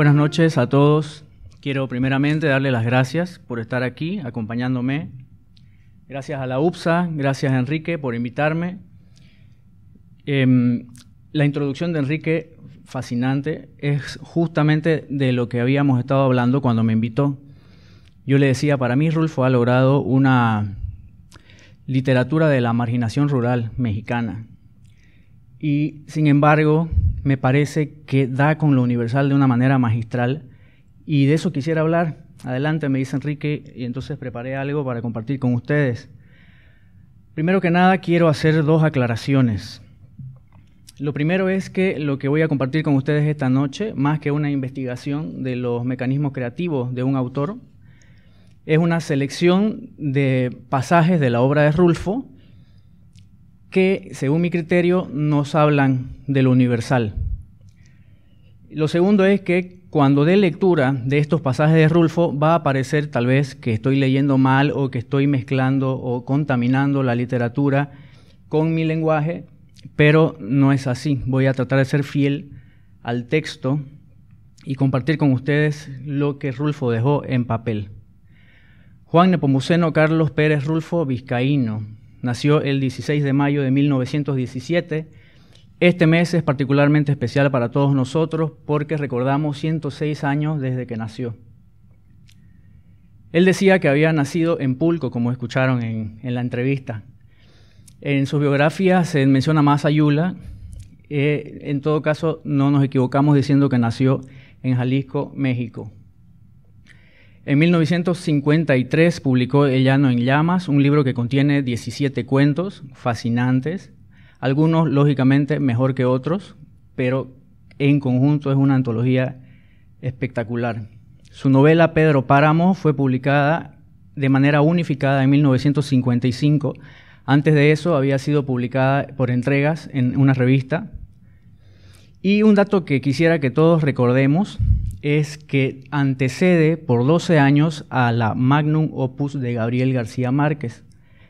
Buenas noches a todos. Quiero primeramente darle las gracias por estar aquí acompañándome. Gracias a la UPSA, gracias a Enrique por invitarme. Em, la introducción de Enrique, fascinante, es justamente de lo que habíamos estado hablando cuando me invitó. Yo le decía, para mí Rulfo ha logrado una literatura de la marginación rural mexicana. Y sin embargo, me parece que da con lo universal de una manera magistral y de eso quisiera hablar. Adelante, me dice Enrique, y entonces preparé algo para compartir con ustedes. Primero que nada, quiero hacer dos aclaraciones. Lo primero es que lo que voy a compartir con ustedes esta noche, más que una investigación de los mecanismos creativos de un autor, es una selección de pasajes de la obra de Rulfo que, según mi criterio, nos hablan de lo universal. Lo segundo es que cuando dé lectura de estos pasajes de Rulfo va a parecer tal vez que estoy leyendo mal o que estoy mezclando o contaminando la literatura con mi lenguaje, pero no es así. Voy a tratar de ser fiel al texto y compartir con ustedes lo que Rulfo dejó en papel. Juan Nepomuceno Carlos Pérez Rulfo, vizcaíno, Nació el 16 de mayo de 1917. Este mes es particularmente especial para todos nosotros porque recordamos 106 años desde que nació. Él decía que había nacido en Pulco, como escucharon en, la entrevista. En su biografía se menciona más a Yula. Eh, en todo caso, no nos equivocamos diciendo que nació en Jalisco, México. En 1953 publicó El Llano en Llamas, un libro que contiene 17 cuentos fascinantes, algunos lógicamente mejor que otros, pero en conjunto es una antología espectacular. Su novela Pedro Páramo fue publicada de manera unificada en 1955. Antes de eso había sido publicada por entregas en una revista y un dato que quisiera que todos recordemos es que antecede por 12 años a la Magnum Opus de Gabriel García Márquez,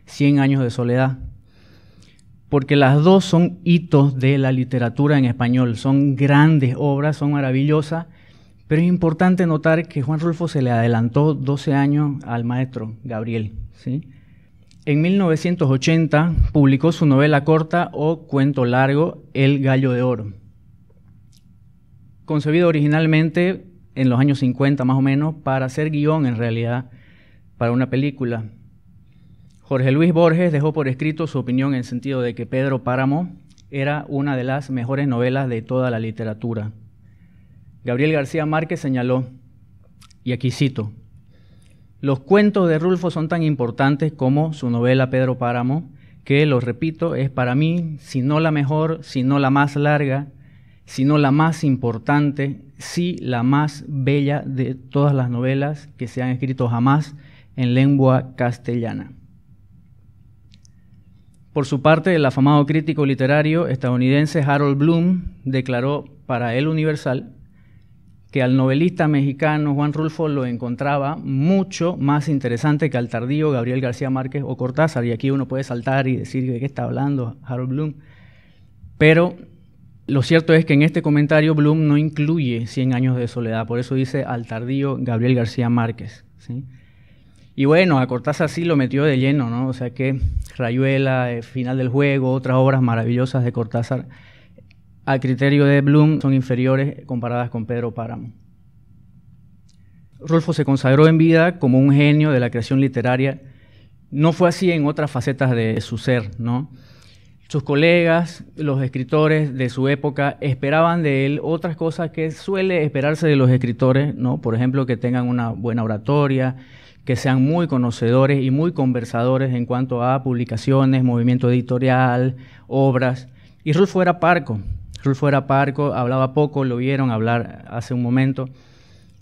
100 años de soledad, porque las dos son hitos de la literatura en español, son grandes obras, son maravillosas, pero es importante notar que Juan Rulfo se le adelantó 12 años al maestro Gabriel. ¿sí? En 1980 publicó su novela corta o cuento largo, El Gallo de Oro concebido originalmente en los años 50 más o menos para ser guión en realidad para una película. Jorge Luis Borges dejó por escrito su opinión en el sentido de que Pedro Páramo era una de las mejores novelas de toda la literatura. Gabriel García Márquez señaló, y aquí cito, los cuentos de Rulfo son tan importantes como su novela Pedro Páramo, que, lo repito, es para mí, si no la mejor, si no la más larga, sino la más importante, sí la más bella de todas las novelas que se han escrito jamás en lengua castellana. Por su parte, el afamado crítico literario estadounidense Harold Bloom declaró para El Universal que al novelista mexicano Juan Rulfo lo encontraba mucho más interesante que al tardío Gabriel García Márquez o Cortázar. Y aquí uno puede saltar y decir de qué está hablando Harold Bloom. Pero lo cierto es que en este comentario Bloom no incluye 100 años de soledad, por eso dice al tardío Gabriel García Márquez. Y bueno, a Cortázar sí lo metió de lleno, ¿no? O sea que Rayuela, eh, Final del Juego, otras obras maravillosas de Cortázar, a criterio de Bloom, son inferiores comparadas con Pedro Páramo. Rolfo se consagró en vida como un genio de la creación literaria. No fue así en otras facetas de su ser, ¿no? Sus colegas, los escritores de su época, esperaban de él otras cosas que suele esperarse de los escritores, ¿no? Por ejemplo, que tengan una buena oratoria, que sean muy conocedores y muy conversadores en cuanto a publicaciones, movimiento editorial, obras. Y Ruth parco. Rulfo era parco, hablaba poco, lo vieron hablar hace un momento.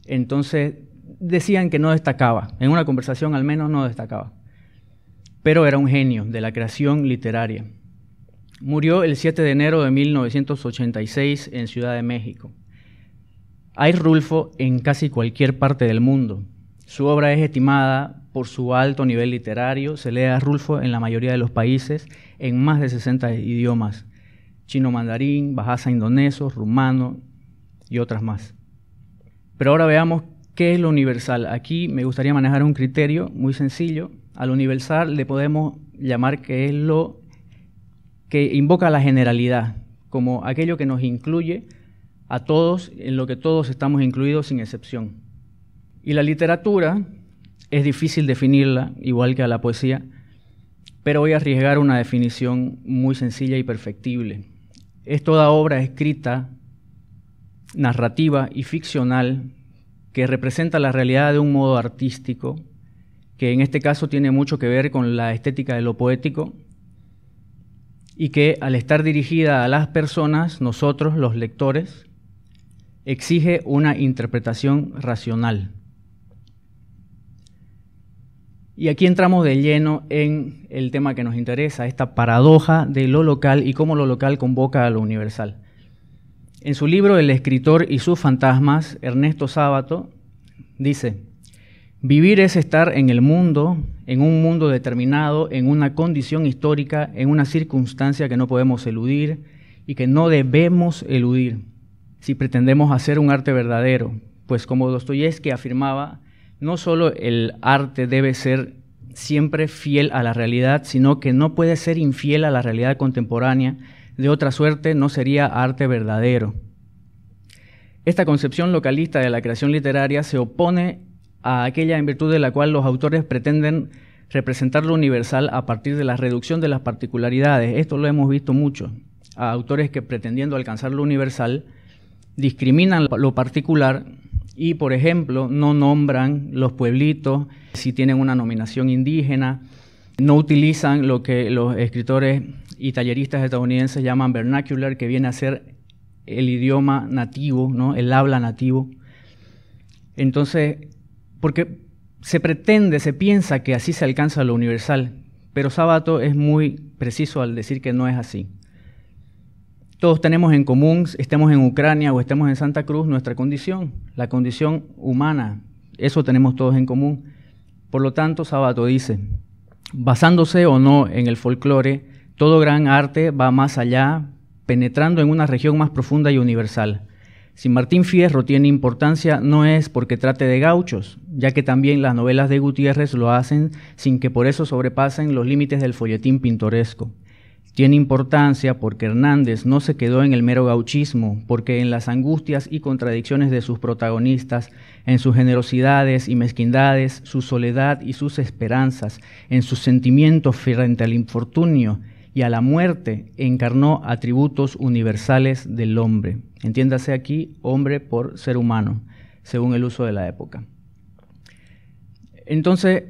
Entonces decían que no destacaba, en una conversación al menos no destacaba, pero era un genio de la creación literaria. Murió el 7 de enero de 1986 en Ciudad de México. Hay Rulfo en casi cualquier parte del mundo. Su obra es estimada por su alto nivel literario. Se lee a Rulfo en la mayoría de los países, en más de 60 idiomas. Chino mandarín, bajasa indoneso, rumano y otras más. Pero ahora veamos qué es lo universal. Aquí me gustaría manejar un criterio muy sencillo. Al universal le podemos llamar que es lo que invoca la generalidad, como aquello que nos incluye a todos, en lo que todos estamos incluidos sin excepción. Y la literatura es difícil definirla, igual que a la poesía, pero voy a arriesgar una definición muy sencilla y perfectible. Es toda obra escrita, narrativa y ficcional que representa la realidad de un modo artístico, que en este caso tiene mucho que ver con la estética de lo poético y que al estar dirigida a las personas, nosotros los lectores, exige una interpretación racional. Y aquí entramos de lleno en el tema que nos interesa, esta paradoja de lo local y cómo lo local convoca a lo universal. En su libro El escritor y sus fantasmas, Ernesto Sábato dice, Vivir es estar en el mundo, en un mundo determinado, en una condición histórica, en una circunstancia que no podemos eludir y que no debemos eludir si pretendemos hacer un arte verdadero, pues como Dostoyevsky afirmaba, no solo el arte debe ser siempre fiel a la realidad, sino que no puede ser infiel a la realidad contemporánea, de otra suerte no sería arte verdadero. Esta concepción localista de la creación literaria se opone a aquella en virtud de la cual los autores pretenden representar lo universal a partir de la reducción de las particularidades. Esto lo hemos visto mucho. A autores que pretendiendo alcanzar lo universal discriminan lo particular y, por ejemplo, no nombran los pueblitos si tienen una nominación indígena, no utilizan lo que los escritores y talleristas estadounidenses llaman vernacular, que viene a ser el idioma nativo, ¿no? el habla nativo. Entonces, porque se pretende, se piensa que así se alcanza lo universal, pero Sabato es muy preciso al decir que no es así. Todos tenemos en común, estemos en Ucrania o estemos en Santa Cruz, nuestra condición, la condición humana. Eso tenemos todos en común. Por lo tanto, Sabato dice, basándose o no en el folclore, todo gran arte va más allá, penetrando en una región más profunda y universal. Si Martín Fierro tiene importancia no es porque trate de gauchos, ya que también las novelas de Gutiérrez lo hacen sin que por eso sobrepasen los límites del folletín pintoresco. Tiene importancia porque Hernández no se quedó en el mero gauchismo, porque en las angustias y contradicciones de sus protagonistas, en sus generosidades y mezquindades, su soledad y sus esperanzas, en sus sentimientos frente al infortunio, y a la muerte encarnó atributos universales del hombre. Entiéndase aquí hombre por ser humano, según el uso de la época. Entonces,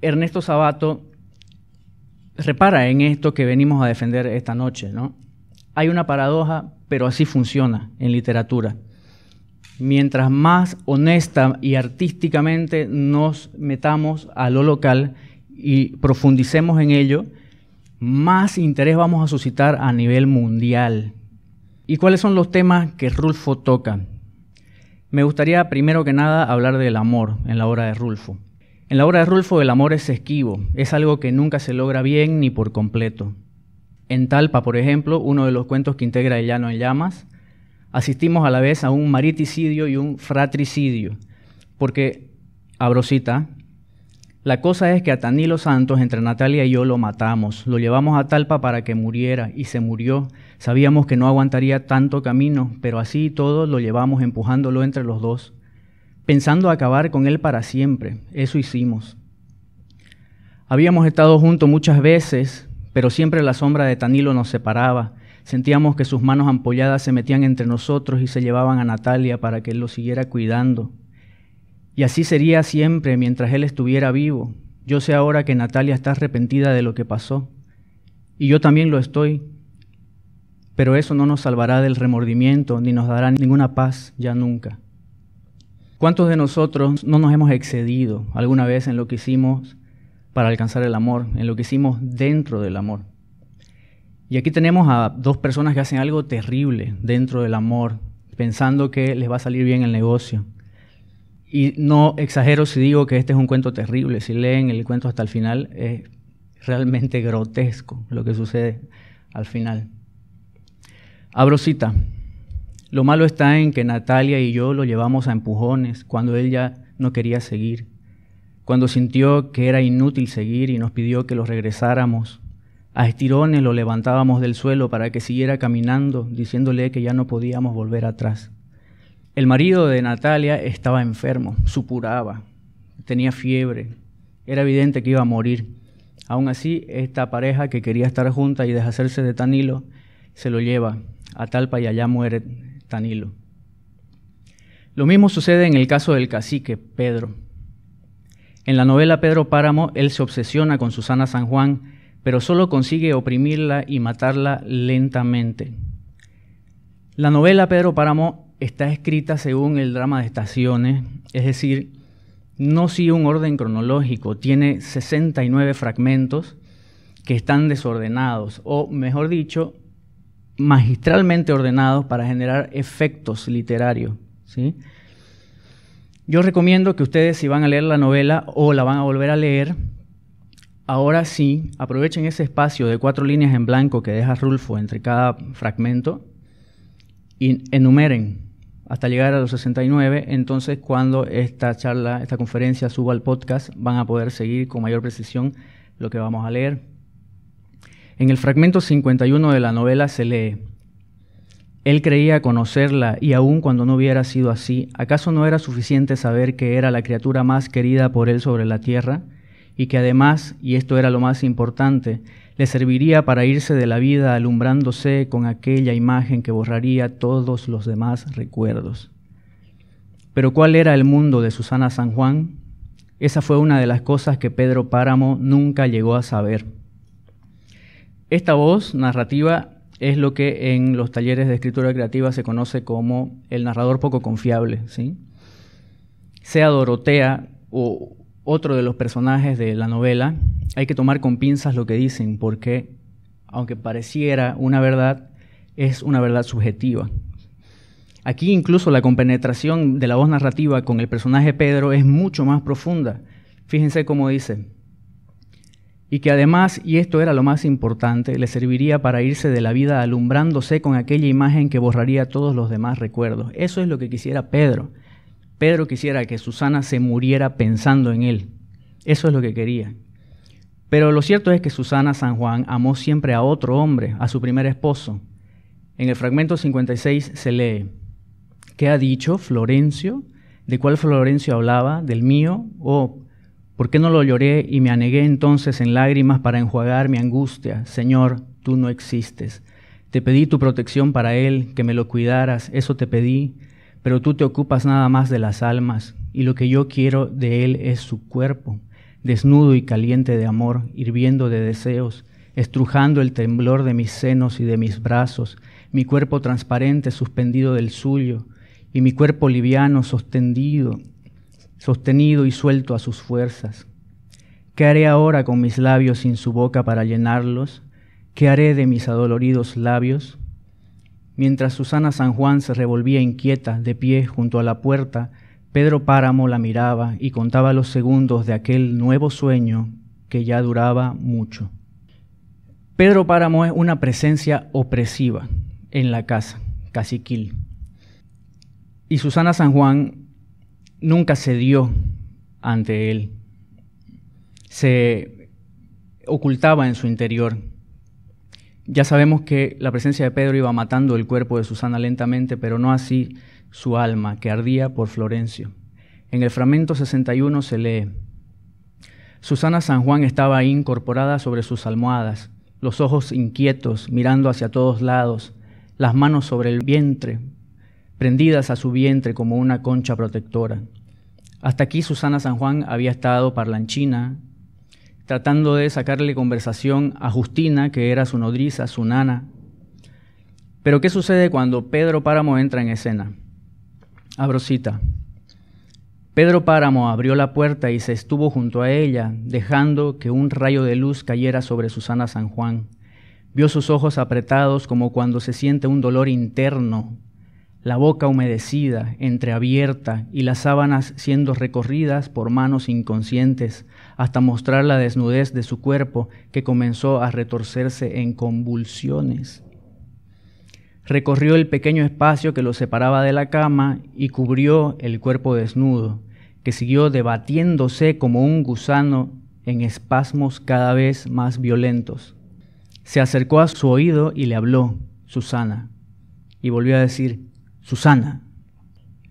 Ernesto Sabato repara en esto que venimos a defender esta noche, ¿no? Hay una paradoja, pero así funciona en literatura. Mientras más honesta y artísticamente nos metamos a lo local y profundicemos en ello, más interés vamos a suscitar a nivel mundial. ¿Y cuáles son los temas que Rulfo toca? Me gustaría primero que nada hablar del amor en la obra de Rulfo. En la obra de Rulfo el amor es esquivo, es algo que nunca se logra bien ni por completo. En Talpa, por ejemplo, uno de los cuentos que integra El Llano en Llamas, asistimos a la vez a un mariticidio y un fratricidio, porque, abrosita, la cosa es que a Tanilo Santos, entre Natalia y yo, lo matamos. Lo llevamos a Talpa para que muriera y se murió. Sabíamos que no aguantaría tanto camino, pero así y todo lo llevamos empujándolo entre los dos, pensando acabar con él para siempre. Eso hicimos. Habíamos estado juntos muchas veces, pero siempre la sombra de Tanilo nos separaba. Sentíamos que sus manos ampolladas se metían entre nosotros y se llevaban a Natalia para que él lo siguiera cuidando. Y así sería siempre mientras él estuviera vivo. Yo sé ahora que Natalia está arrepentida de lo que pasó. Y yo también lo estoy. Pero eso no nos salvará del remordimiento ni nos dará ninguna paz ya nunca. ¿Cuántos de nosotros no nos hemos excedido alguna vez en lo que hicimos para alcanzar el amor, en lo que hicimos dentro del amor? Y aquí tenemos a dos personas que hacen algo terrible dentro del amor, pensando que les va a salir bien el negocio y no exagero si digo que este es un cuento terrible. Si leen el cuento hasta el final, es realmente grotesco lo que sucede al final. Abrosita, Lo malo está en que Natalia y yo lo llevamos a empujones cuando él ya no quería seguir, cuando sintió que era inútil seguir y nos pidió que lo regresáramos. A estirones lo levantábamos del suelo para que siguiera caminando, diciéndole que ya no podíamos volver atrás. El marido de Natalia estaba enfermo, supuraba, tenía fiebre, era evidente que iba a morir. Aún así, esta pareja que quería estar junta y deshacerse de Tanilo, se lo lleva a Talpa y allá muere Tanilo. Lo mismo sucede en el caso del cacique, Pedro. En la novela Pedro Páramo, él se obsesiona con Susana San Juan, pero solo consigue oprimirla y matarla lentamente. La novela Pedro Páramo está escrita según el drama de estaciones, es decir, no sigue un orden cronológico, tiene 69 fragmentos que están desordenados, o mejor dicho, magistralmente ordenados para generar efectos literarios. Yo recomiendo que ustedes, si van a leer la novela o la van a volver a leer, ahora sí, aprovechen ese espacio de cuatro líneas en blanco que deja Rulfo entre cada fragmento y enumeren hasta llegar a los 69. Entonces, cuando esta charla, esta conferencia suba al podcast, van a poder seguir con mayor precisión lo que vamos a leer. En el fragmento 51 de la novela se lee, Él creía conocerla y aun cuando no hubiera sido así, ¿acaso no era suficiente saber que era la criatura más querida por él sobre la tierra? Y que además, y esto era lo más importante, le serviría para irse de la vida alumbrándose con aquella imagen que borraría todos los demás recuerdos. Pero ¿cuál era el mundo de Susana San Juan? Esa fue una de las cosas que Pedro Páramo nunca llegó a saber. Esta voz narrativa es lo que en los talleres de escritura creativa se conoce como el narrador poco confiable, ¿sí? Sea Dorotea o otro de los personajes de la novela, hay que tomar con pinzas lo que dicen, porque aunque pareciera una verdad, es una verdad subjetiva. Aquí incluso la compenetración de la voz narrativa con el personaje Pedro es mucho más profunda. Fíjense cómo dice. Y que además, y esto era lo más importante, le serviría para irse de la vida alumbrándose con aquella imagen que borraría todos los demás recuerdos. Eso es lo que quisiera Pedro. Pedro quisiera que Susana se muriera pensando en él. Eso es lo que quería. Pero lo cierto es que Susana San Juan amó siempre a otro hombre, a su primer esposo. En el fragmento 56 se lee, ¿qué ha dicho Florencio? ¿De cuál Florencio hablaba? ¿Del mío? ¿O por qué no lo lloré y me anegué entonces en lágrimas para enjuagar mi angustia? Señor, tú no existes. Te pedí tu protección para él, que me lo cuidaras, eso te pedí, pero tú te ocupas nada más de las almas, y lo que yo quiero de él es su cuerpo desnudo y caliente de amor, hirviendo de deseos, estrujando el temblor de mis senos y de mis brazos, mi cuerpo transparente suspendido del suyo, y mi cuerpo liviano sostenido, sostenido y suelto a sus fuerzas. ¿Qué haré ahora con mis labios sin su boca para llenarlos? ¿Qué haré de mis adoloridos labios? Mientras Susana San Juan se revolvía inquieta, de pie junto a la puerta, Pedro Páramo la miraba y contaba los segundos de aquel nuevo sueño que ya duraba mucho. Pedro Páramo es una presencia opresiva en la casa, caciquil. Y Susana San Juan nunca cedió ante él. Se ocultaba en su interior. Ya sabemos que la presencia de Pedro iba matando el cuerpo de Susana lentamente, pero no así su alma que ardía por Florencio. En el fragmento 61 se lee, Susana San Juan estaba incorporada sobre sus almohadas, los ojos inquietos, mirando hacia todos lados, las manos sobre el vientre, prendidas a su vientre como una concha protectora. Hasta aquí Susana San Juan había estado parlanchina, tratando de sacarle conversación a Justina, que era su nodriza, su nana. Pero ¿qué sucede cuando Pedro Páramo entra en escena? Abrosita. Pedro Páramo abrió la puerta y se estuvo junto a ella, dejando que un rayo de luz cayera sobre Susana San Juan. Vio sus ojos apretados como cuando se siente un dolor interno, la boca humedecida, entreabierta y las sábanas siendo recorridas por manos inconscientes, hasta mostrar la desnudez de su cuerpo que comenzó a retorcerse en convulsiones recorrió el pequeño espacio que lo separaba de la cama y cubrió el cuerpo desnudo, que siguió debatiéndose como un gusano en espasmos cada vez más violentos. Se acercó a su oído y le habló, Susana, y volvió a decir, Susana.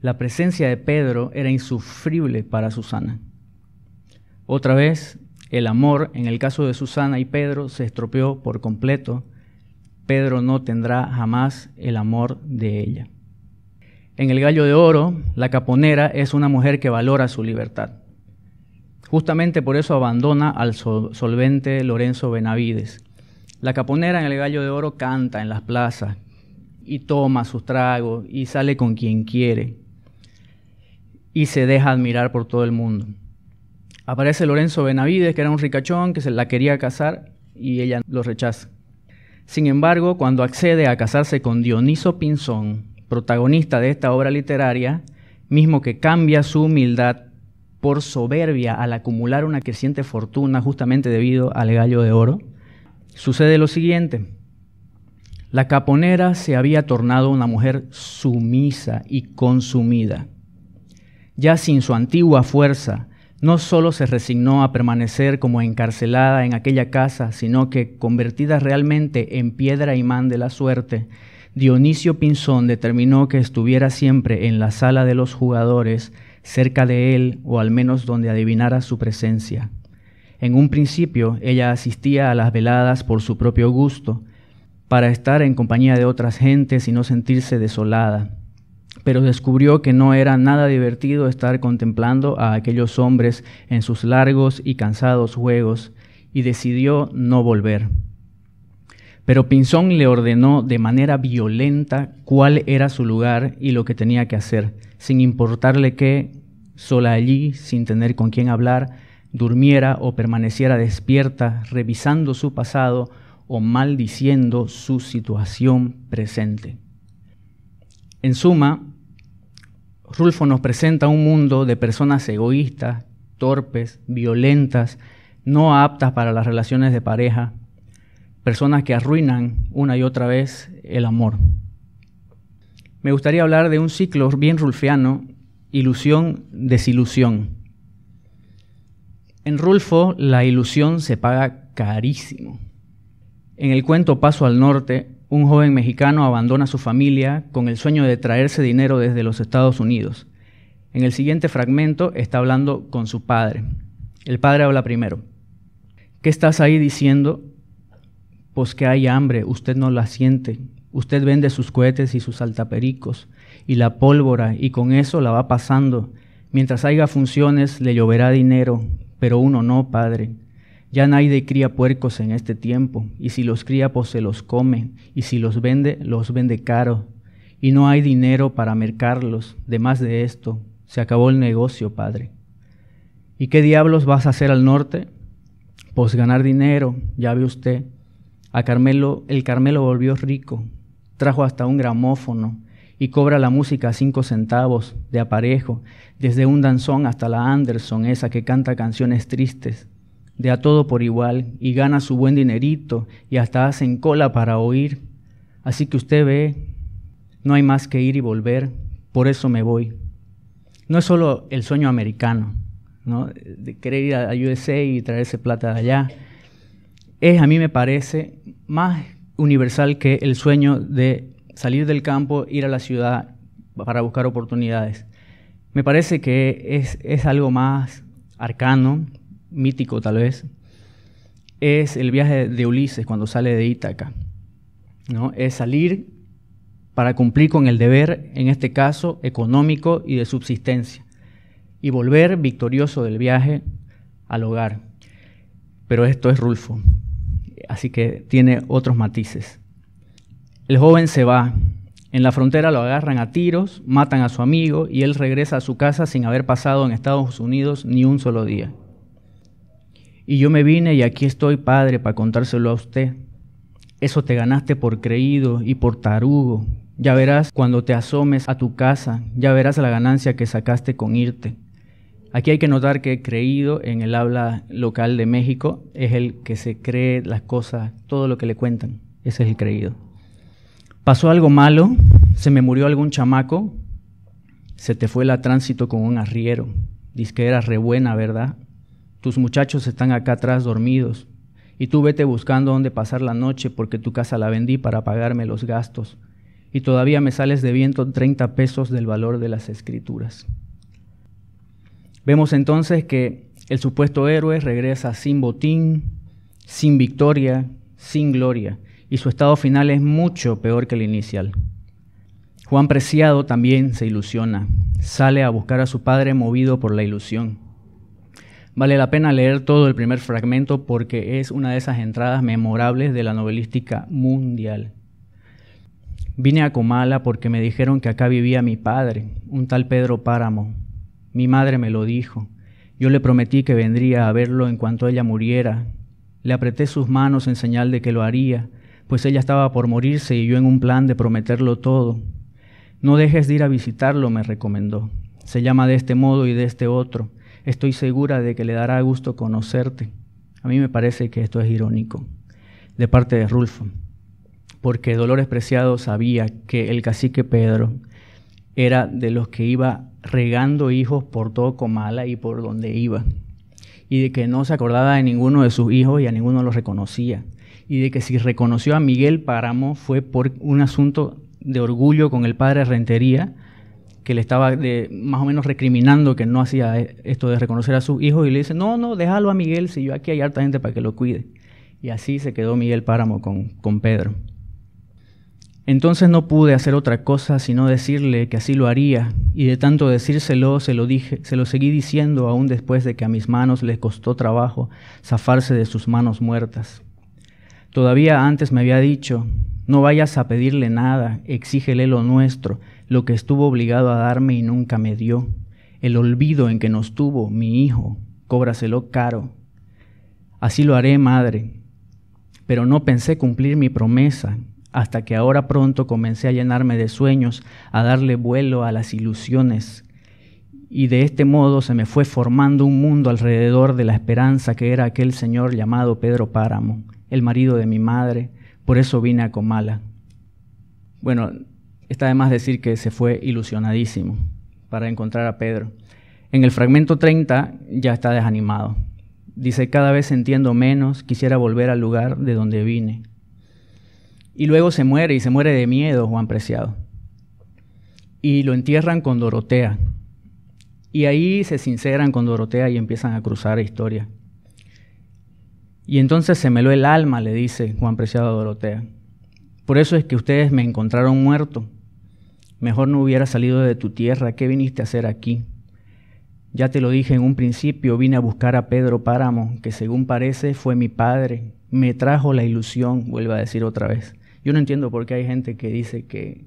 La presencia de Pedro era insufrible para Susana. Otra vez, el amor, en el caso de Susana y Pedro, se estropeó por completo Pedro no tendrá jamás el amor de ella. En El Gallo de Oro, la caponera es una mujer que valora su libertad. Justamente por eso abandona al solvente Lorenzo Benavides. La caponera en El Gallo de Oro canta en las plazas y toma sus tragos y sale con quien quiere y se deja admirar por todo el mundo. Aparece Lorenzo Benavides, que era un ricachón que se la quería casar y ella lo rechaza. Sin embargo, cuando accede a casarse con Dioniso Pinzón, protagonista de esta obra literaria, mismo que cambia su humildad por soberbia al acumular una creciente fortuna justamente debido al gallo de oro, sucede lo siguiente. La caponera se había tornado una mujer sumisa y consumida. Ya sin su antigua fuerza, no solo se resignó a permanecer como encarcelada en aquella casa, sino que, convertida realmente en piedra imán de la suerte, Dionisio Pinzón determinó que estuviera siempre en la sala de los jugadores, cerca de él o al menos donde adivinara su presencia. En un principio ella asistía a las veladas por su propio gusto, para estar en compañía de otras gentes y no sentirse desolada pero descubrió que no era nada divertido estar contemplando a aquellos hombres en sus largos y cansados juegos, y decidió no volver. Pero Pinzón le ordenó de manera violenta cuál era su lugar y lo que tenía que hacer, sin importarle que, sola allí, sin tener con quién hablar, durmiera o permaneciera despierta, revisando su pasado o maldiciendo su situación presente. En suma, Rulfo nos presenta un mundo de personas egoístas, torpes, violentas, no aptas para las relaciones de pareja, personas que arruinan una y otra vez el amor. Me gustaría hablar de un ciclo bien rulfiano, ilusión, desilusión. En Rulfo la ilusión se paga carísimo. En el cuento Paso al Norte, un joven mexicano abandona su familia con el sueño de traerse dinero desde los Estados Unidos. En el siguiente fragmento está hablando con su padre. El padre habla primero. ¿Qué estás ahí diciendo? Pues que hay hambre, usted no la siente. Usted vende sus cohetes y sus altapericos y la pólvora y con eso la va pasando. Mientras haya funciones le lloverá dinero, pero uno no, padre. Ya nadie cría puercos en este tiempo, y si los cría pues se los come, y si los vende, los vende caro, y no hay dinero para mercarlos, más de esto, se acabó el negocio, padre. ¿Y qué diablos vas a hacer al norte? Pues ganar dinero, ya ve usted. A Carmelo, el Carmelo volvió rico, trajo hasta un gramófono y cobra la música a cinco centavos de aparejo, desde un danzón hasta la Anderson, esa que canta canciones tristes de a todo por igual y gana su buen dinerito y hasta hacen cola para oír. Así que usted ve, no hay más que ir y volver, por eso me voy. No es solo el sueño americano, ¿no? de querer ir a USA y traerse plata de allá. Es, a mí me parece, más universal que el sueño de salir del campo, ir a la ciudad para buscar oportunidades. Me parece que es, es algo más arcano, mítico tal vez, es el viaje de Ulises cuando sale de Ítaca. ¿no? Es salir para cumplir con el deber, en este caso, económico y de subsistencia, y volver victorioso del viaje al hogar. Pero esto es Rulfo, así que tiene otros matices. El joven se va, en la frontera lo agarran a tiros, matan a su amigo y él regresa a su casa sin haber pasado en Estados Unidos ni un solo día. Y yo me vine y aquí estoy, Padre, para contárselo a usted. Eso te ganaste por creído y por tarugo. Ya verás cuando te asomes a tu casa, ya verás la ganancia que sacaste con irte. Aquí hay que notar que creído en el habla local de México es el que se cree las cosas, todo lo que le cuentan. Ese es el creído. Pasó algo malo, se me murió algún chamaco, se te fue la tránsito con un arriero. Dice que era re buena, ¿verdad? Tus muchachos están acá atrás dormidos, y tú vete buscando dónde pasar la noche porque tu casa la vendí para pagarme los gastos, y todavía me sales de viento 30 pesos del valor de las escrituras. Vemos entonces que el supuesto héroe regresa sin botín, sin victoria, sin gloria, y su estado final es mucho peor que el inicial. Juan Preciado también se ilusiona, sale a buscar a su padre movido por la ilusión. Vale la pena leer todo el primer fragmento porque es una de esas entradas memorables de la novelística mundial. Vine a Comala porque me dijeron que acá vivía mi padre, un tal Pedro Páramo. Mi madre me lo dijo. Yo le prometí que vendría a verlo en cuanto ella muriera. Le apreté sus manos en señal de que lo haría, pues ella estaba por morirse y yo en un plan de prometerlo todo. No dejes de ir a visitarlo, me recomendó. Se llama de este modo y de este otro estoy segura de que le dará gusto conocerte. A mí me parece que esto es irónico, de parte de Rulfo, porque Dolores Preciado sabía que el cacique Pedro era de los que iba regando hijos por todo Comala y por donde iba, y de que no se acordaba de ninguno de sus hijos y a ninguno los reconocía, y de que si reconoció a Miguel Páramo fue por un asunto de orgullo con el padre Rentería, que le estaba de, más o menos recriminando que no hacía e, esto de reconocer a sus hijos y le dice, no, no, déjalo a Miguel, si yo aquí hay harta gente para que lo cuide. Y así se quedó Miguel Páramo con, con Pedro. Entonces no pude hacer otra cosa sino decirle que así lo haría, y de tanto decírselo se lo dije, se lo seguí diciendo aún después de que a mis manos les costó trabajo zafarse de sus manos muertas. Todavía antes me había dicho, no vayas a pedirle nada, exígele lo nuestro, lo que estuvo obligado a darme y nunca me dio, el olvido en que nos tuvo mi hijo, cóbraselo caro. Así lo haré, madre, pero no pensé cumplir mi promesa hasta que ahora pronto comencé a llenarme de sueños, a darle vuelo a las ilusiones. Y de este modo se me fue formando un mundo alrededor de la esperanza que era aquel señor llamado Pedro Páramo, el marido de mi madre, por eso vine a Comala. Bueno, Está de más decir que se fue ilusionadísimo para encontrar a Pedro. En el fragmento 30 ya está desanimado. Dice, cada vez entiendo menos, quisiera volver al lugar de donde vine. Y luego se muere y se muere de miedo Juan Preciado. Y lo entierran con Dorotea. Y ahí se sinceran con Dorotea y empiezan a cruzar historia. Y entonces se me lo el alma, le dice Juan Preciado a Dorotea. Por eso es que ustedes me encontraron muerto Mejor no hubiera salido de tu tierra, ¿qué viniste a hacer aquí? Ya te lo dije en un principio, vine a buscar a Pedro Páramo, que según parece fue mi padre. Me trajo la ilusión, vuelvo a decir otra vez. Yo no entiendo por qué hay gente que dice que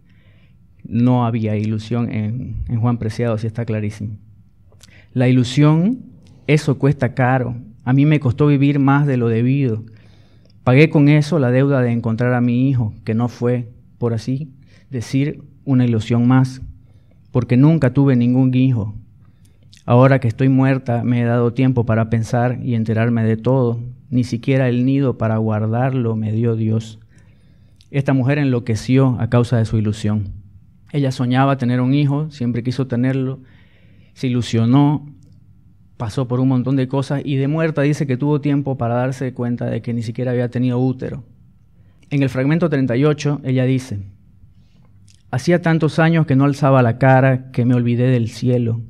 no había ilusión en, Juan Preciado, si está clarísimo. La ilusión, eso cuesta caro. A mí me costó vivir más de lo debido. Pagué con eso la deuda de encontrar a mi hijo, que no fue, por así decir, una ilusión más, porque nunca tuve ningún hijo. Ahora que estoy muerta me he dado tiempo para pensar y enterarme de todo, ni siquiera el nido para guardarlo me dio Dios. Esta mujer enloqueció a causa de su ilusión. Ella soñaba tener un hijo, siempre quiso tenerlo, se ilusionó, pasó por un montón de cosas y de muerta dice que tuvo tiempo para darse cuenta de que ni siquiera había tenido útero. En el fragmento 38 ella dice, Hacía tantos años que no alzaba la cara, que me olvidé del cielo.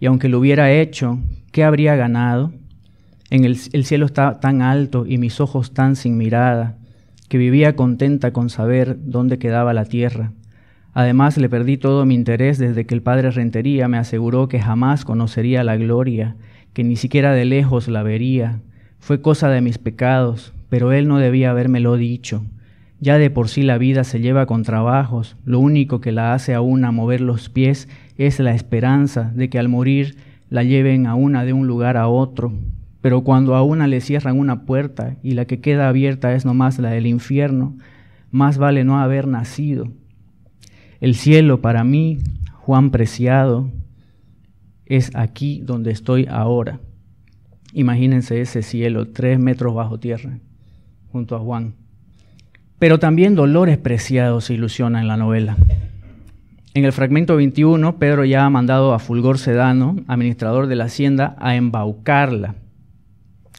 Y aunque lo hubiera hecho, ¿qué habría ganado? En el, cielo está tan alto y mis ojos tan sin mirada, que vivía contenta con saber dónde quedaba la tierra. Además, le perdí todo mi interés desde que el padre Rentería me aseguró que jamás conocería la gloria, que ni siquiera de lejos la vería. Fue cosa de mis pecados, pero él no debía habérmelo dicho. Ya de por sí la vida se lleva con trabajos, lo único que la hace a una mover los pies es la esperanza de que al morir la lleven a una de un lugar a otro. Pero cuando a una le cierran una puerta y la que queda abierta es nomás la del infierno, más vale no haber nacido. El cielo para mí, Juan Preciado, es aquí donde estoy ahora. Imagínense ese cielo, tres metros bajo tierra, junto a Juan. Pero también dolores preciados se ilusiona en la novela. En el fragmento 21, Pedro ya ha mandado a Fulgor Sedano, administrador de la hacienda, a embaucarla,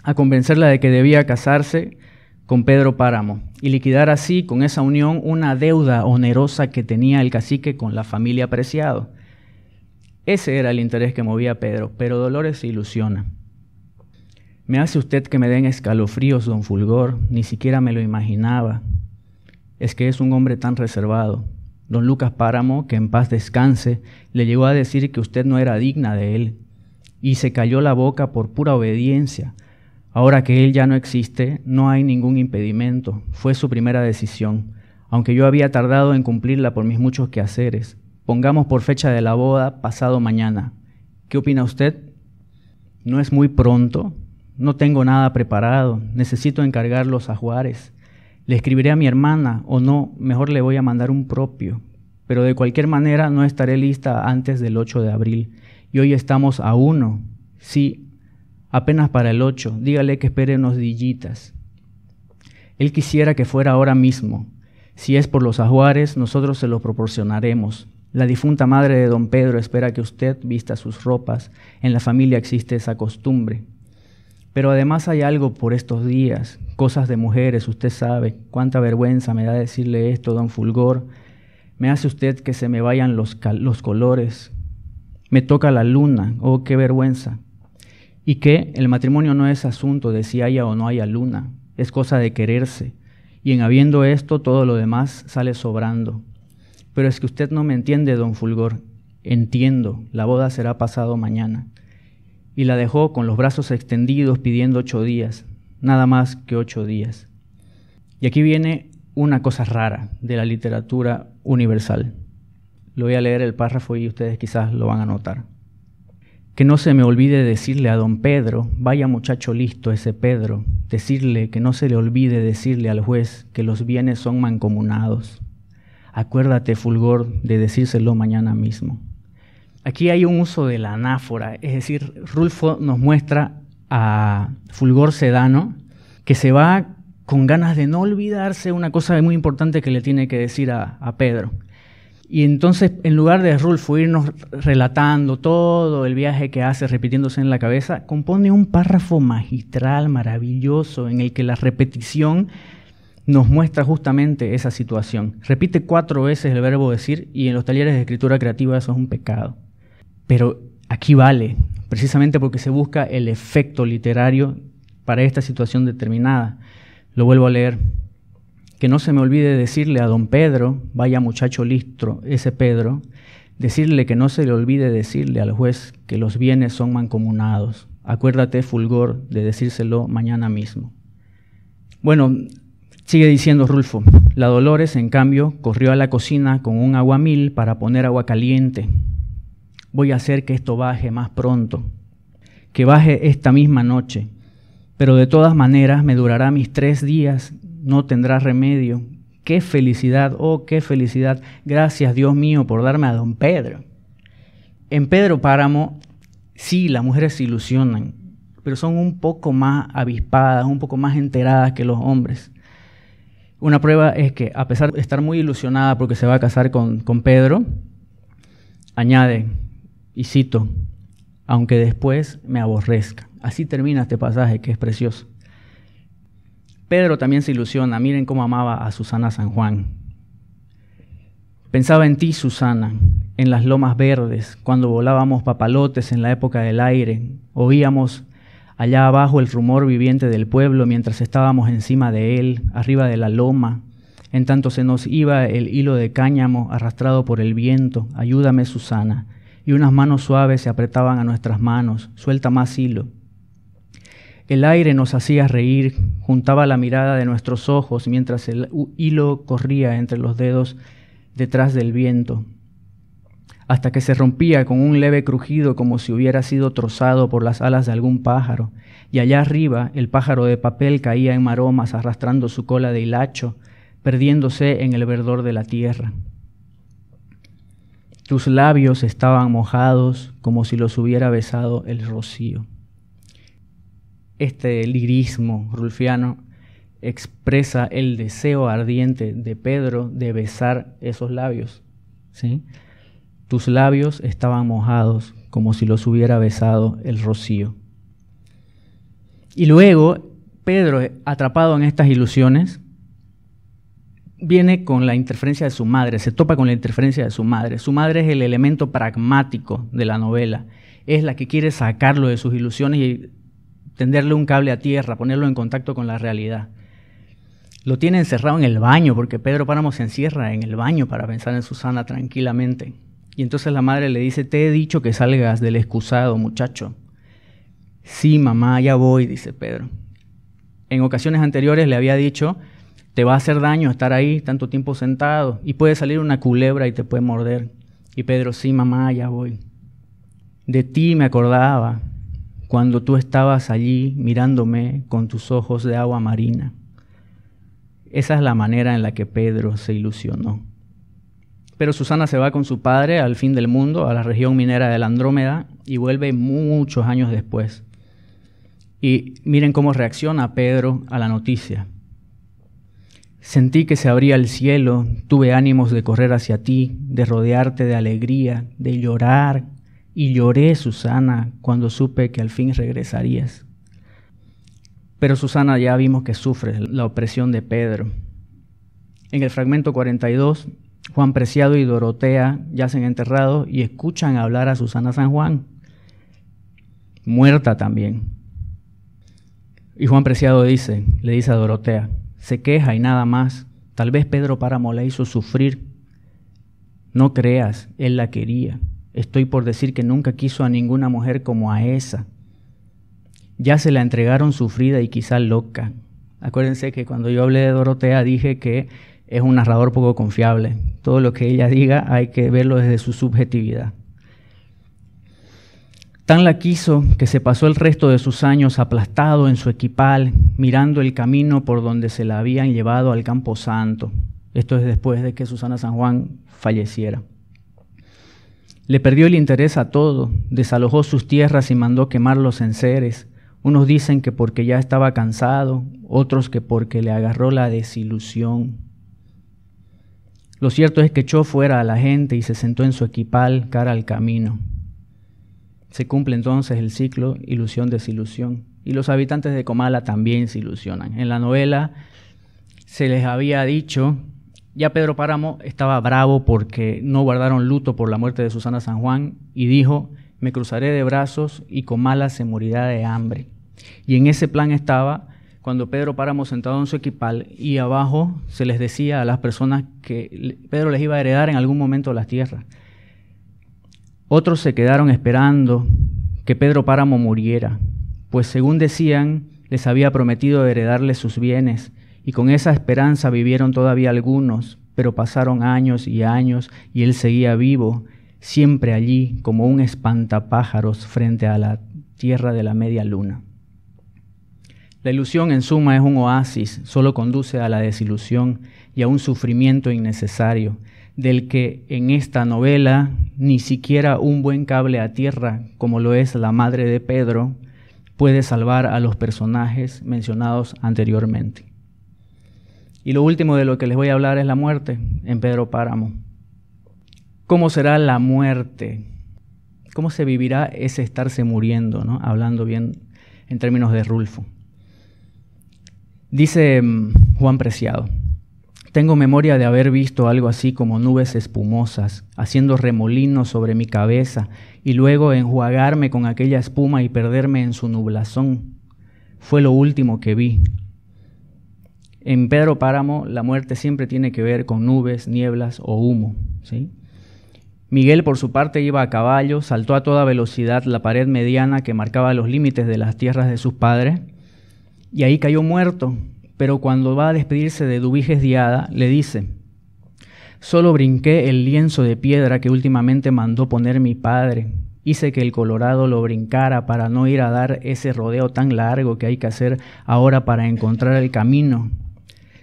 a convencerla de que debía casarse con Pedro Páramo y liquidar así con esa unión una deuda onerosa que tenía el cacique con la familia Preciado. Ese era el interés que movía a Pedro, pero Dolores se ilusiona. Me hace usted que me den escalofríos, don Fulgor, ni siquiera me lo imaginaba, es que es un hombre tan reservado. Don Lucas Páramo, que en paz descanse, le llegó a decir que usted no era digna de él, y se cayó la boca por pura obediencia. Ahora que él ya no existe, no hay ningún impedimento. Fue su primera decisión, aunque yo había tardado en cumplirla por mis muchos quehaceres. Pongamos por fecha de la boda pasado mañana. ¿Qué opina usted? ¿No es muy pronto? No tengo nada preparado. Necesito encargarlos a ajuares le escribiré a mi hermana o no, mejor le voy a mandar un propio. Pero de cualquier manera no estaré lista antes del 8 de abril. Y hoy estamos a uno. Sí, apenas para el 8. Dígale que espere unos dillitas. Él quisiera que fuera ahora mismo. Si es por los ajuares, nosotros se los proporcionaremos. La difunta madre de don Pedro espera que usted vista sus ropas. En la familia existe esa costumbre. Pero además hay algo por estos días, cosas de mujeres, usted sabe, cuánta vergüenza me da decirle esto, don Fulgor. Me hace usted que se me vayan los, los colores. Me toca la luna, oh, qué vergüenza. Y que el matrimonio no es asunto de si haya o no haya luna, es cosa de quererse. Y en habiendo esto, todo lo demás sale sobrando. Pero es que usted no me entiende, don Fulgor. Entiendo, la boda será pasado mañana y la dejó con los brazos extendidos pidiendo ocho días, nada más que ocho días. Y aquí viene una cosa rara de la literatura universal. Lo voy a leer el párrafo y ustedes quizás lo van a notar. Que no se me olvide decirle a don Pedro, vaya muchacho listo ese Pedro, decirle que no se le olvide decirle al juez que los bienes son mancomunados. Acuérdate, Fulgor, de decírselo mañana mismo. Aquí hay un uso de la anáfora, es decir, Rulfo nos muestra a Fulgor Sedano que se va con ganas de no olvidarse una cosa muy importante que le tiene que decir a, a Pedro. Y entonces, en lugar de Rulfo irnos relatando todo el viaje que hace, repitiéndose en la cabeza, compone un párrafo magistral, maravilloso, en el que la repetición nos muestra justamente esa situación. Repite cuatro veces el verbo decir y en los talleres de escritura creativa eso es un pecado. Pero aquí vale, precisamente porque se busca el efecto literario para esta situación determinada. Lo vuelvo a leer. Que no se me olvide decirle a don Pedro, vaya muchacho listro, ese Pedro, decirle que no se le olvide decirle al juez que los bienes son mancomunados. Acuérdate, Fulgor, de decírselo mañana mismo. Bueno, sigue diciendo Rulfo, la Dolores, en cambio, corrió a la cocina con un aguamil para poner agua caliente voy a hacer que esto baje más pronto, que baje esta misma noche, pero de todas maneras me durará mis tres días, no tendrá remedio. Qué felicidad, oh, qué felicidad. Gracias Dios mío por darme a don Pedro. En Pedro Páramo, sí, las mujeres se ilusionan, pero son un poco más avispadas, un poco más enteradas que los hombres. Una prueba es que, a pesar de estar muy ilusionada porque se va a casar con, con Pedro, añade, y cito, aunque después me aborrezca. Así termina este pasaje que es precioso. Pedro también se ilusiona, miren cómo amaba a Susana San Juan. Pensaba en ti, Susana, en las lomas verdes, cuando volábamos papalotes en la época del aire, oíamos allá abajo el rumor viviente del pueblo mientras estábamos encima de él, arriba de la loma, en tanto se nos iba el hilo de cáñamo arrastrado por el viento. Ayúdame, Susana, y unas manos suaves se apretaban a nuestras manos, suelta más hilo. El aire nos hacía reír, juntaba la mirada de nuestros ojos mientras el hilo corría entre los dedos detrás del viento, hasta que se rompía con un leve crujido como si hubiera sido trozado por las alas de algún pájaro, y allá arriba el pájaro de papel caía en maromas arrastrando su cola de hilacho, perdiéndose en el verdor de la tierra. Tus labios estaban mojados como si los hubiera besado el rocío. Este lirismo rulfiano expresa el deseo ardiente de Pedro de besar esos labios. ¿sí? Tus labios estaban mojados como si los hubiera besado el rocío. Y luego Pedro, atrapado en estas ilusiones, viene con la interferencia de su madre, se topa con la interferencia de su madre. Su madre es el elemento pragmático de la novela, es la que quiere sacarlo de sus ilusiones y tenderle un cable a tierra, ponerlo en contacto con la realidad. Lo tiene encerrado en el baño, porque Pedro Páramo se encierra en el baño para pensar en Susana tranquilamente. Y entonces la madre le dice, te he dicho que salgas del excusado, muchacho. Sí, mamá, ya voy, dice Pedro. En ocasiones anteriores le había dicho, te va a hacer daño estar ahí tanto tiempo sentado y puede salir una culebra y te puede morder. Y Pedro, sí, mamá, ya voy. De ti me acordaba cuando tú estabas allí mirándome con tus ojos de agua marina. Esa es la manera en la que Pedro se ilusionó. Pero Susana se va con su padre al fin del mundo, a la región minera de la Andrómeda, y vuelve muchos años después. Y miren cómo reacciona Pedro a la noticia. Sentí que se abría el cielo, tuve ánimos de correr hacia ti, de rodearte de alegría, de llorar, y lloré, Susana, cuando supe que al fin regresarías. Pero Susana ya vimos que sufre la opresión de Pedro. En el fragmento 42, Juan Preciado y Dorotea yacen enterrados y escuchan hablar a Susana San Juan, muerta también. Y Juan Preciado dice, le dice a Dorotea, se queja y nada más. Tal vez Pedro Páramo la hizo sufrir. No creas, él la quería. Estoy por decir que nunca quiso a ninguna mujer como a esa. Ya se la entregaron sufrida y quizá loca. Acuérdense que cuando yo hablé de Dorotea dije que es un narrador poco confiable. Todo lo que ella diga hay que verlo desde su subjetividad. Tan la quiso que se pasó el resto de sus años aplastado en su equipal, mirando el camino por donde se la habían llevado al Campo Santo. Esto es después de que Susana San Juan falleciera. Le perdió el interés a todo, desalojó sus tierras y mandó quemar los enseres. Unos dicen que porque ya estaba cansado, otros que porque le agarró la desilusión. Lo cierto es que echó fuera a la gente y se sentó en su equipal cara al camino. Se cumple entonces el ciclo ilusión-desilusión. Y los habitantes de Comala también se ilusionan. En la novela se les había dicho, ya Pedro Páramo estaba bravo porque no guardaron luto por la muerte de Susana San Juan y dijo, me cruzaré de brazos y Comala se morirá de hambre. Y en ese plan estaba cuando Pedro Páramo sentado en su equipal y abajo se les decía a las personas que Pedro les iba a heredar en algún momento las tierras. Otros se quedaron esperando que Pedro Páramo muriera, pues según decían, les había prometido heredarle sus bienes, y con esa esperanza vivieron todavía algunos, pero pasaron años y años y él seguía vivo, siempre allí como un espantapájaros frente a la tierra de la media luna. La ilusión en suma es un oasis, solo conduce a la desilusión y a un sufrimiento innecesario, del que en esta novela ni siquiera un buen cable a tierra, como lo es la madre de Pedro, puede salvar a los personajes mencionados anteriormente. Y lo último de lo que les voy a hablar es la muerte en Pedro Páramo. ¿Cómo será la muerte? ¿Cómo se vivirá ese estarse muriendo? Hablando bien en términos de Rulfo. Dice mm, Juan Preciado. Tengo memoria de haber visto algo así como nubes espumosas, haciendo remolinos sobre mi cabeza, y luego enjuagarme con aquella espuma y perderme en su nublazón. Fue lo último que vi. En Pedro Páramo, la muerte siempre tiene que ver con nubes, nieblas o humo. Miguel, por su parte, iba a caballo, saltó a toda velocidad la pared mediana que marcaba los límites de las tierras de sus padres, y ahí cayó muerto, pero cuando va a despedirse de Dubíges Diada, le dice, Solo brinqué el lienzo de piedra que últimamente mandó poner mi padre. Hice que el Colorado lo brincara para no ir a dar ese rodeo tan largo que hay que hacer ahora para encontrar el camino.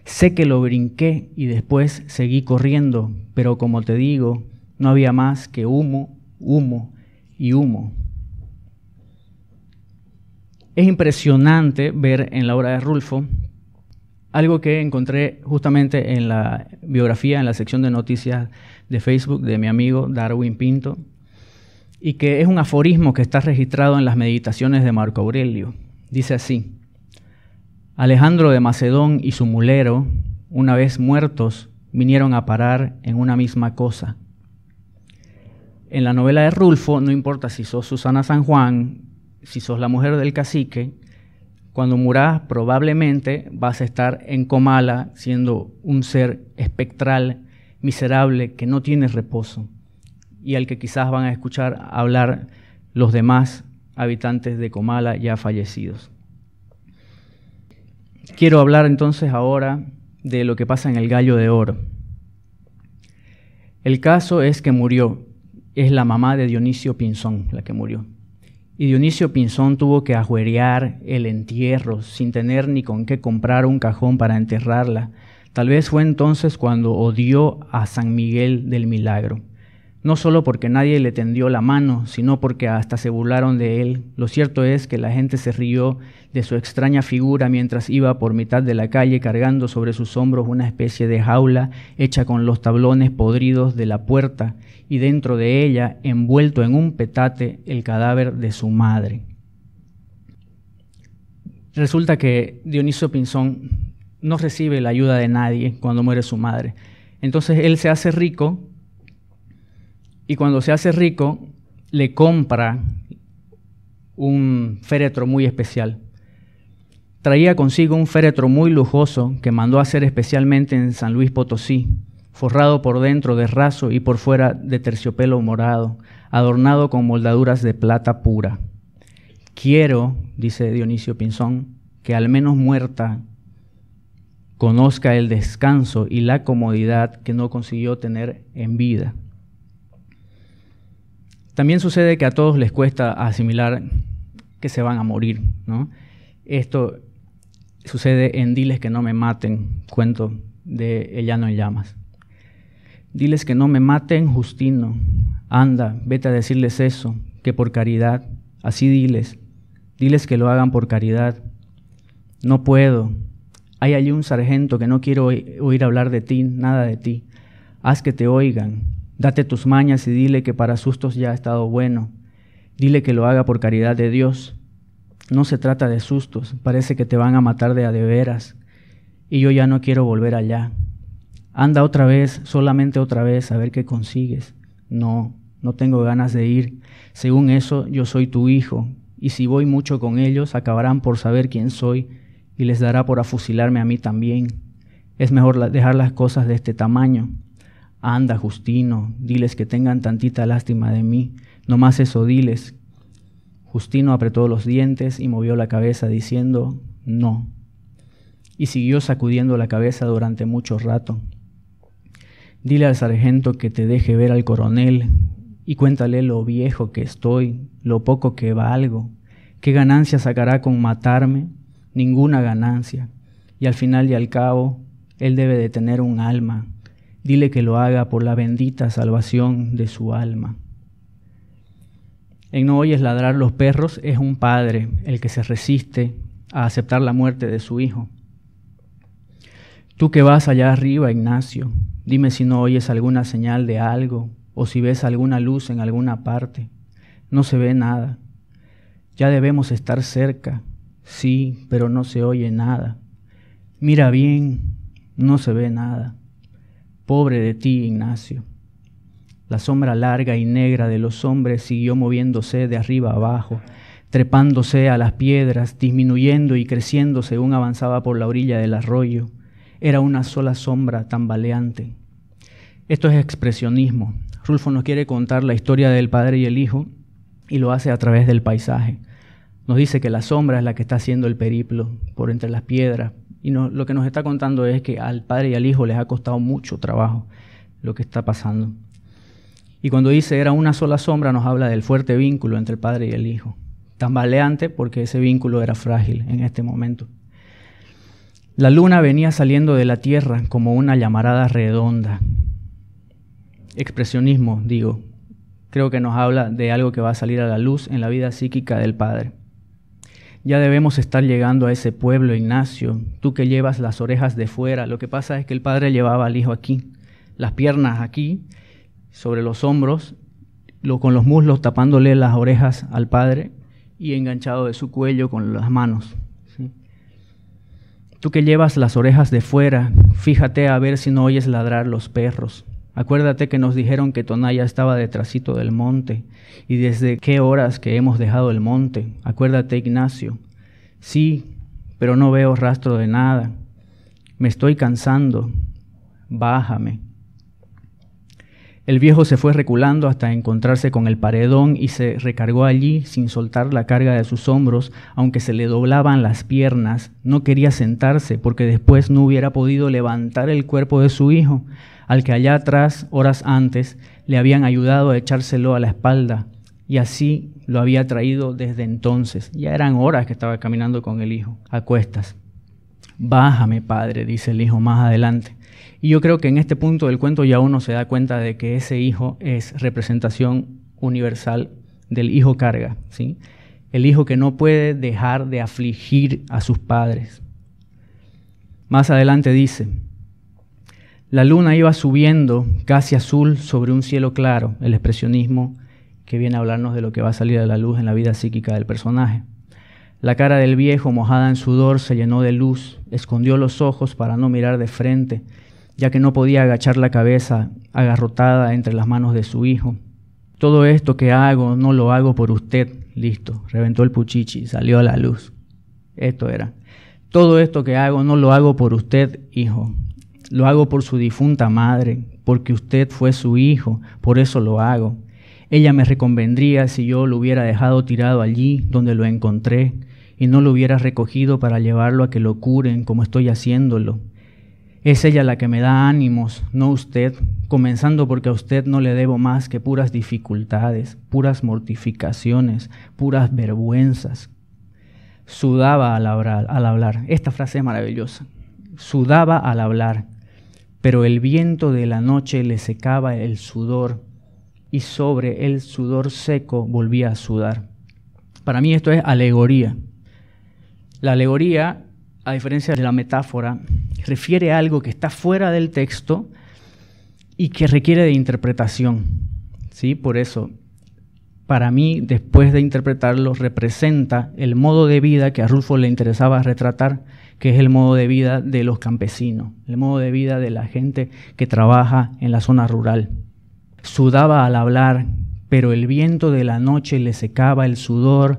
Sé que lo brinqué y después seguí corriendo, pero como te digo, no había más que humo, humo y humo. Es impresionante ver en la obra de Rulfo algo que encontré justamente en la biografía, en la sección de noticias de Facebook de mi amigo Darwin Pinto, y que es un aforismo que está registrado en las meditaciones de Marco Aurelio. Dice así, Alejandro de Macedón y su mulero, una vez muertos, vinieron a parar en una misma cosa. En la novela de Rulfo, no importa si sos Susana San Juan, si sos la mujer del cacique, cuando murás, probablemente vas a estar en Comala siendo un ser espectral, miserable, que no tiene reposo y al que quizás van a escuchar hablar los demás habitantes de Comala ya fallecidos. Quiero hablar entonces ahora de lo que pasa en el gallo de oro. El caso es que murió, es la mamá de Dionisio Pinzón la que murió. Y Dionisio Pinzón tuvo que ajuerear el entierro sin tener ni con qué comprar un cajón para enterrarla. Tal vez fue entonces cuando odió a San Miguel del Milagro no solo porque nadie le tendió la mano, sino porque hasta se burlaron de él. Lo cierto es que la gente se rió de su extraña figura mientras iba por mitad de la calle cargando sobre sus hombros una especie de jaula hecha con los tablones podridos de la puerta y dentro de ella, envuelto en un petate, el cadáver de su madre. Resulta que Dionisio Pinzón no recibe la ayuda de nadie cuando muere su madre. Entonces él se hace rico y cuando se hace rico, le compra un féretro muy especial. Traía consigo un féretro muy lujoso que mandó hacer especialmente en San Luis Potosí, forrado por dentro de raso y por fuera de terciopelo morado, adornado con moldaduras de plata pura. Quiero, dice Dionisio Pinzón, que al menos muerta conozca el descanso y la comodidad que no consiguió tener en vida. También sucede que a todos les cuesta asimilar que se van a morir, ¿no? Esto sucede en Diles que no me maten, cuento de El Llano en Llamas. Diles que no me maten, Justino. Anda, vete a decirles eso, que por caridad, así diles. Diles que lo hagan por caridad. No puedo. Hay allí un sargento que no quiero oír hablar de ti, nada de ti. Haz que te oigan, Date tus mañas y dile que para sustos ya ha estado bueno. Dile que lo haga por caridad de Dios. No se trata de sustos, parece que te van a matar de a de veras. Y yo ya no quiero volver allá. Anda otra vez, solamente otra vez, a ver qué consigues. No, no tengo ganas de ir. Según eso, yo soy tu hijo, y si voy mucho con ellos, acabarán por saber quién soy, y les dará por afusilarme a mí también. Es mejor dejar las cosas de este tamaño. Anda, Justino, diles que tengan tantita lástima de mí. No más eso, diles. Justino apretó los dientes y movió la cabeza diciendo, no. Y siguió sacudiendo la cabeza durante mucho rato. Dile al sargento que te deje ver al coronel y cuéntale lo viejo que estoy, lo poco que valgo. ¿Qué ganancia sacará con matarme? Ninguna ganancia. Y al final y al cabo, él debe de tener un alma Dile que lo haga por la bendita salvación de su alma. En No oyes ladrar los perros es un padre el que se resiste a aceptar la muerte de su hijo. Tú que vas allá arriba, Ignacio, dime si no oyes alguna señal de algo o si ves alguna luz en alguna parte. No se ve nada. Ya debemos estar cerca. Sí, pero no se oye nada. Mira bien, no se ve nada. Pobre de ti, Ignacio. La sombra larga y negra de los hombres siguió moviéndose de arriba abajo, trepándose a las piedras, disminuyendo y creciendo según avanzaba por la orilla del arroyo. Era una sola sombra tambaleante. Esto es expresionismo. Rulfo nos quiere contar la historia del padre y el hijo y lo hace a través del paisaje. Nos dice que la sombra es la que está haciendo el periplo por entre las piedras, y lo que nos está contando es que al padre y al hijo les ha costado mucho trabajo lo que está pasando. Y cuando dice era una sola sombra, nos habla del fuerte vínculo entre el padre y el hijo. Tambaleante porque ese vínculo era frágil en este momento. La luna venía saliendo de la tierra como una llamarada redonda. Expresionismo, digo. Creo que nos habla de algo que va a salir a la luz en la vida psíquica del padre. Ya debemos estar llegando a ese pueblo, Ignacio, tú que llevas las orejas de fuera. Lo que pasa es que el padre llevaba al hijo aquí, las piernas aquí, sobre los hombros, lo, con los muslos tapándole las orejas al padre y enganchado de su cuello con las manos. Tú que llevas las orejas de fuera, fíjate a ver si no oyes ladrar los perros. Acuérdate que nos dijeron que Tonaya estaba detrásito del monte, y desde qué horas que hemos dejado el monte. Acuérdate, Ignacio. Sí, pero no veo rastro de nada. Me estoy cansando. Bájame. El viejo se fue reculando hasta encontrarse con el paredón y se recargó allí sin soltar la carga de sus hombros, aunque se le doblaban las piernas. No quería sentarse porque después no hubiera podido levantar el cuerpo de su hijo al que allá atrás, horas antes, le habían ayudado a echárselo a la espalda, y así lo había traído desde entonces. Ya eran horas que estaba caminando con el hijo, a cuestas. Bájame, padre, dice el hijo más adelante. Y yo creo que en este punto del cuento ya uno se da cuenta de que ese hijo es representación universal del hijo carga, ¿sí? El hijo que no puede dejar de afligir a sus padres. Más adelante dice, la luna iba subiendo casi azul sobre un cielo claro, el expresionismo que viene a hablarnos de lo que va a salir a la luz en la vida psíquica del personaje. La cara del viejo, mojada en sudor, se llenó de luz, escondió los ojos para no mirar de frente, ya que no podía agachar la cabeza agarrotada entre las manos de su hijo. Todo esto que hago no lo hago por usted. Listo, reventó el puchichi, y salió a la luz. Esto era. Todo esto que hago no lo hago por usted, hijo lo hago por su difunta madre, porque usted fue su hijo, por eso lo hago. Ella me reconvendría si yo lo hubiera dejado tirado allí donde lo encontré y no lo hubiera recogido para llevarlo a que lo curen como estoy haciéndolo. Es ella la que me da ánimos, no usted, comenzando porque a usted no le debo más que puras dificultades, puras mortificaciones, puras vergüenzas. Sudaba al hablar. Al hablar. Esta frase es maravillosa. Sudaba al hablar pero el viento de la noche le secaba el sudor y sobre el sudor seco volvía a sudar. Para mí esto es alegoría. La alegoría, a diferencia de la metáfora, refiere a algo que está fuera del texto y que requiere de interpretación. ¿Sí? Por eso, para mí, después de interpretarlo, representa el modo de vida que a Rufo le interesaba retratar que es el modo de vida de los campesinos, el modo de vida de la gente que trabaja en la zona rural. Sudaba al hablar, pero el viento de la noche le secaba el sudor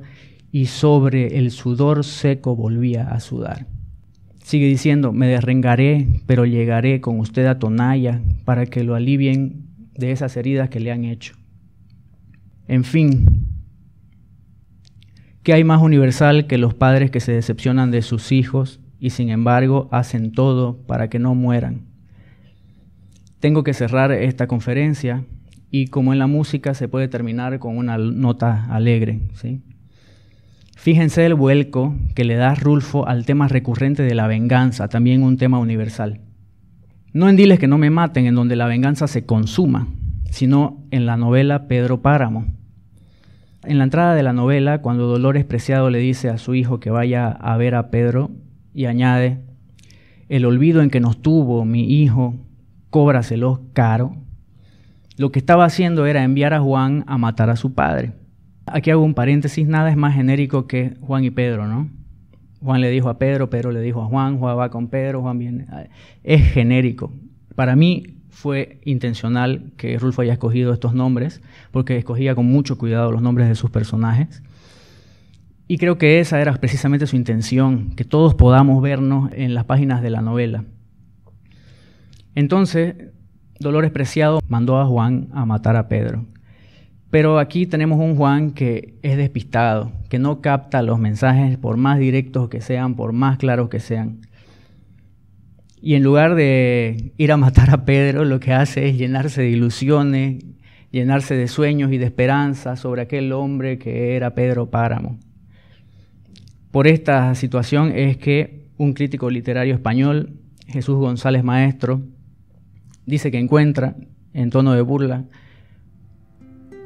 y sobre el sudor seco volvía a sudar. Sigue diciendo, me derrengaré, pero llegaré con usted a Tonaya para que lo alivien de esas heridas que le han hecho. En fin, ¿qué hay más universal que los padres que se decepcionan de sus hijos y sin embargo hacen todo para que no mueran. Tengo que cerrar esta conferencia y como en la música se puede terminar con una nota alegre. ¿sí? Fíjense el vuelco que le da Rulfo al tema recurrente de la venganza, también un tema universal. No en Diles que no me maten, en donde la venganza se consuma, sino en la novela Pedro Páramo. En la entrada de la novela, cuando Dolores Preciado le dice a su hijo que vaya a ver a Pedro, y añade, el olvido en que nos tuvo mi hijo, cóbraselo caro. Lo que estaba haciendo era enviar a Juan a matar a su padre. Aquí hago un paréntesis, nada es más genérico que Juan y Pedro, ¿no? Juan le dijo a Pedro, Pedro le dijo a Juan, Juan va con Pedro, Juan viene... Es genérico. Para mí fue intencional que Rulfo haya escogido estos nombres, porque escogía con mucho cuidado los nombres de sus personajes. Y creo que esa era precisamente su intención, que todos podamos vernos en las páginas de la novela. Entonces, Dolores Preciado mandó a Juan a matar a Pedro. Pero aquí tenemos un Juan que es despistado, que no capta los mensajes por más directos que sean, por más claros que sean. Y en lugar de ir a matar a Pedro, lo que hace es llenarse de ilusiones, llenarse de sueños y de esperanzas sobre aquel hombre que era Pedro Páramo. Por esta situación es que un crítico literario español, Jesús González Maestro, dice que encuentra, en tono de burla,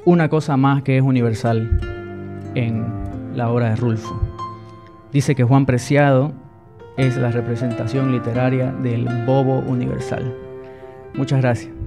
una cosa más que es universal en la obra de Rulfo. Dice que Juan Preciado es la representación literaria del bobo universal. Muchas gracias.